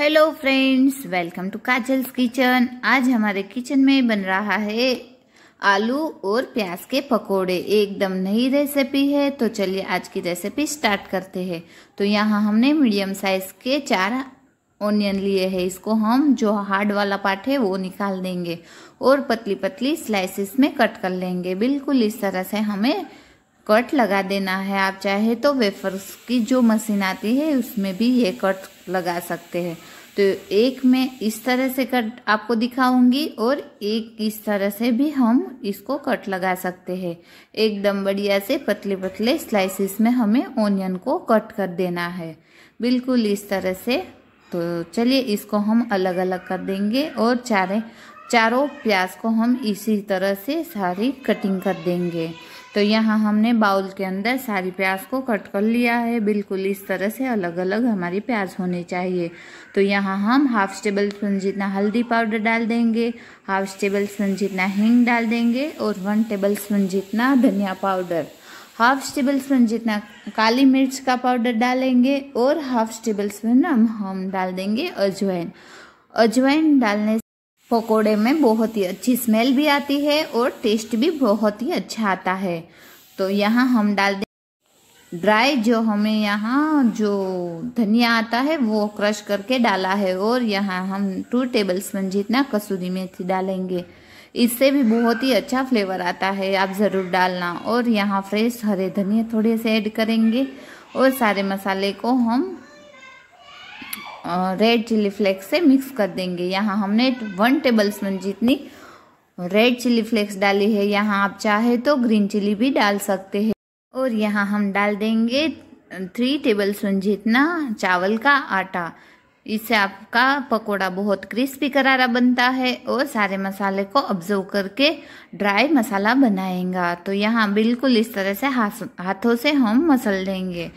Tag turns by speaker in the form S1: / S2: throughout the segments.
S1: hello friends welcome to Kajal's kitchen आज हमारे kitchen में बन रहा है आलू और प्याज के पकोड़े एकदम नई रेसिपी है तो चलिए आज की रेसिपी स्टार्ट करते हैं तो यहाँ हमने मीडियम साइज के चार ऑनियन लिए हैं इसको हम जो हार्ड वाला पार्ट है वो निकाल देंगे और पतली पतली स्लाइसिस में कट कर लेंगे बिल्कुल इस तरह से हमें कट लगा देना है आप चाहे तो वेफर्स की जो मशीन आती है उसमें भी ये कट लगा सकते हैं तो एक में इस तरह से कट आपको दिखाऊंगी और एक इस तरह से भी हम इसको कट लगा सकते हैं एकदम बढ़िया से पतले पतले स्लाइसिस में हमें ओनियन को कट कर देना है बिल्कुल इस तरह से तो चलिए इसको हम अलग अलग कर देंगे और चारे चारों प्याज को हम इसी तरह से सारी कटिंग कर देंगे तो यहाँ हमने बाउल के अंदर सारी प्याज को कट कर लिया है बिल्कुल इस तरह से अलग अलग हमारी प्याज होनी चाहिए तो यहाँ हम हाफ टेबल स्पून जितना हल्दी पाउडर डाल देंगे हाफ टेबल स्पून जितना हींग डाल देंगे और वन टेबल स्पून जितना धनिया पाउडर हाफ टेबल स्पून जितना काली मिर्च का पाउडर डालेंगे और हाफ टेबल स्पून हम हम डाल देंगे अजवाइन अजवाइन डालने पकोड़े में बहुत ही अच्छी स्मेल भी आती है और टेस्ट भी बहुत ही अच्छा आता है तो यहाँ हम डाल दें ड्राई जो हमें यहाँ जो धनिया आता है वो क्रश करके डाला है और यहाँ हम टू टेबल स्पून जितना कसूरी मेथी डालेंगे इससे भी बहुत ही अच्छा फ्लेवर आता है आप ज़रूर डालना और यहाँ फ्रेश हरे धनिया थोड़े से ऐड करेंगे और सारे मसाले को हम रेड चिली फ्लेक्स से मिक्स कर देंगे यहाँ हमने वन टेबल स्पून जितनी रेड चिली फ्लेक्स डाली है यहाँ आप चाहे तो ग्रीन चिली भी डाल सकते हैं और यहाँ हम डाल देंगे थ्री टेबल स्पून जितना चावल का आटा इससे आपका पकोड़ा बहुत क्रिस्पी करारा बनता है और सारे मसाले को ऑब्जर्व करके ड्राई मसाला बनाएगा तो यहाँ बिल्कुल इस तरह से हाथों से हम मसल देंगे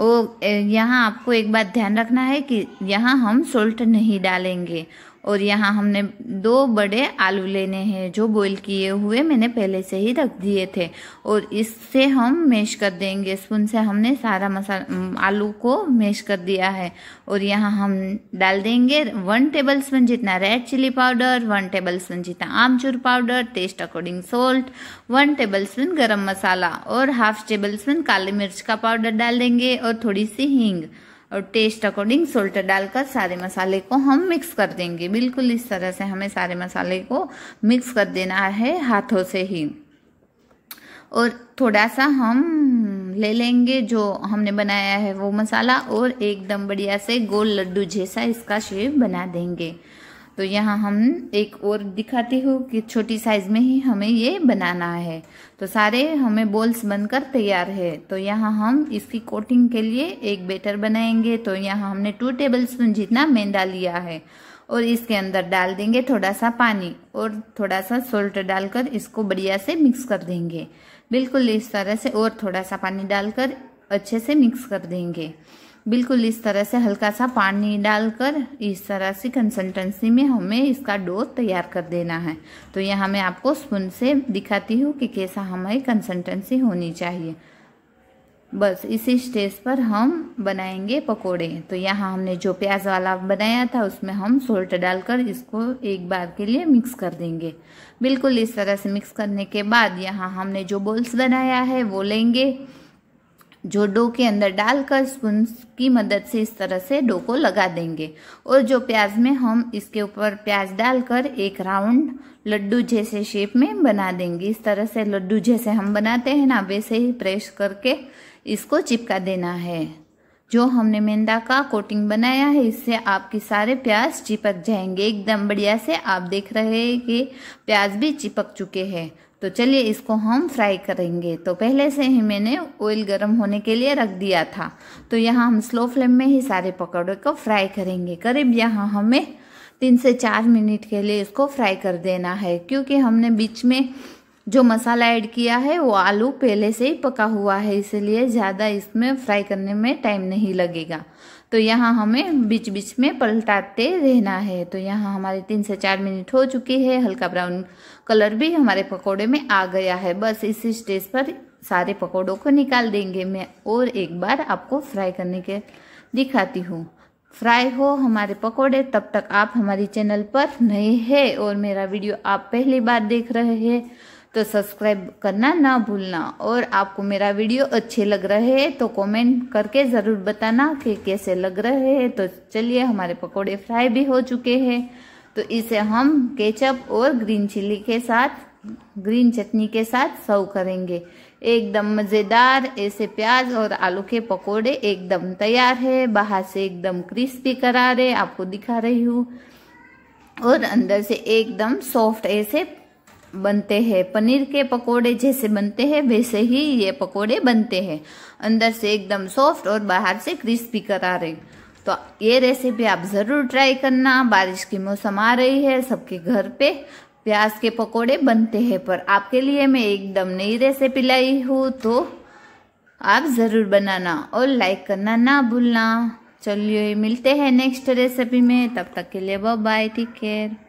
S1: ओ यहाँ आपको एक बात ध्यान रखना है कि यहाँ हम सोल्ट नहीं डालेंगे और यहाँ हमने दो बड़े आलू लेने हैं जो बॉईल किए हुए मैंने पहले से ही रख दिए थे और इससे हम मैश कर देंगे स्पून से हमने सारा मसाला आलू को मैश कर दिया है और यहाँ हम डाल देंगे वन टेबल स्पून जितना red chili powder one tablespoon जितना आमचूर powder taste according salt one tablespoon गर्म मसाला और हाफ टेबल स्पून काली मिर्च का पाउडर डाल देंगे और थोड़ी सी हींग और टेस्ट अकॉर्डिंग सोल्ट डालकर सारे मसाले को हम मिक्स कर देंगे बिल्कुल इस तरह से हमें सारे मसाले को मिक्स कर देना है हाथों से ही और थोड़ा सा हम ले लेंगे जो हमने बनाया है वो मसाला और एकदम बढ़िया से गोल लड्डू जैसा इसका शेप बना देंगे तो यहाँ हम एक और दिखाती हूँ कि छोटी साइज में ही हमें ये बनाना है तो सारे हमें बोल्स बनकर तैयार है तो यहाँ हम इसकी कोटिंग के लिए एक बेटर बनाएंगे तो यहाँ हमने टू टेबल स्पून जितना मैदा लिया है और इसके अंदर डाल देंगे थोड़ा सा पानी और थोड़ा सा सोल्ट डालकर इसको बढ़िया से मिक्स कर देंगे बिल्कुल इस तरह से और थोड़ा सा पानी डालकर अच्छे से मिक्स कर देंगे बिल्कुल इस तरह से हल्का सा पानी डालकर इस तरह से कंसल्टेंसी में हमें इसका डो तैयार कर देना है तो यहाँ मैं आपको स्पून से दिखाती हूँ कि कैसा हमारी कंसल्टेंसी होनी चाहिए बस इसी स्टेज पर हम बनाएंगे पकोड़े तो यहाँ हमने जो प्याज वाला बनाया था उसमें हम सोल्ट डालकर इसको एक बार के लिए मिक्स कर देंगे बिल्कुल इस तरह से मिक्स करने के बाद यहाँ हमने जो बोल्स बनाया है वो लेंगे जो डो के अंदर डालकर स्पून की मदद से इस तरह से डो को लगा देंगे और जो प्याज में हम इसके ऊपर प्याज डालकर एक राउंड लड्डू जैसे शेप में बना देंगे इस तरह से लड्डू जैसे हम बनाते हैं ना वैसे ही प्रेस करके इसको चिपका देना है जो हमने मेंदा का कोटिंग बनाया है इससे आपके सारे प्याज चिपक जाएंगे एकदम बढ़िया से आप देख रहे हैं कि प्याज भी चिपक चुके हैं तो चलिए इसको हम फ्राई करेंगे तो पहले से ही मैंने ऑयल गर्म होने के लिए रख दिया था तो यहाँ हम स्लो फ्लेम में ही सारे पकौड़े को फ्राई करेंगे करीब यहाँ हमें तीन से चार मिनट के लिए इसको फ्राई कर देना है क्योंकि हमने बीच में जो मसाला ऐड किया है वो आलू पहले से ही पका हुआ है इसलिए ज़्यादा इसमें फ्राई करने में टाइम नहीं लगेगा तो यहाँ हमें बीच बीच में पलटाते रहना है तो यहाँ हमारे तीन से चार मिनट हो चुकी है हल्का ब्राउन कलर भी हमारे पकौड़े में आ गया है बस इसी स्टेज पर सारे पकौड़ों को निकाल देंगे मैं और एक बार आपको फ्राई करने के दिखाती हूँ फ्राई हो हमारे पकोड़े तब तक आप हमारी चैनल पर नए हैं और मेरा वीडियो आप पहली बार देख रहे हैं तो सब्सक्राइब करना ना भूलना और आपको मेरा वीडियो अच्छे लग रहे हैं तो कमेंट करके ज़रूर बताना कि कैसे लग रहे हैं तो चलिए हमारे पकोड़े फ्राई भी हो चुके हैं तो इसे हम केचप और ग्रीन चिली के साथ ग्रीन चटनी के साथ सर्व करेंगे एकदम मज़ेदार ऐसे प्याज और आलू के पकोड़े एकदम तैयार है बाहर से एकदम क्रिस्पी करा रहे आपको दिखा रही हूँ और अंदर से एकदम सॉफ्ट ऐसे बनते हैं पनीर के पकोड़े जैसे बनते हैं वैसे ही ये पकोड़े बनते हैं अंदर से एकदम सॉफ्ट और बाहर से क्रिस्पी करारे तो ये रेसिपी आप ज़रूर ट्राई करना बारिश की मौसम आ रही है सबके घर पे प्याज के पकोड़े बनते हैं पर आपके लिए मैं एकदम नई रेसिपी लाई हूँ तो आप ज़रूर बनाना और लाइक करना ना भूलना चलिए मिलते हैं नेक्स्ट रेसिपी में तब तक के लिए बाय टेक केयर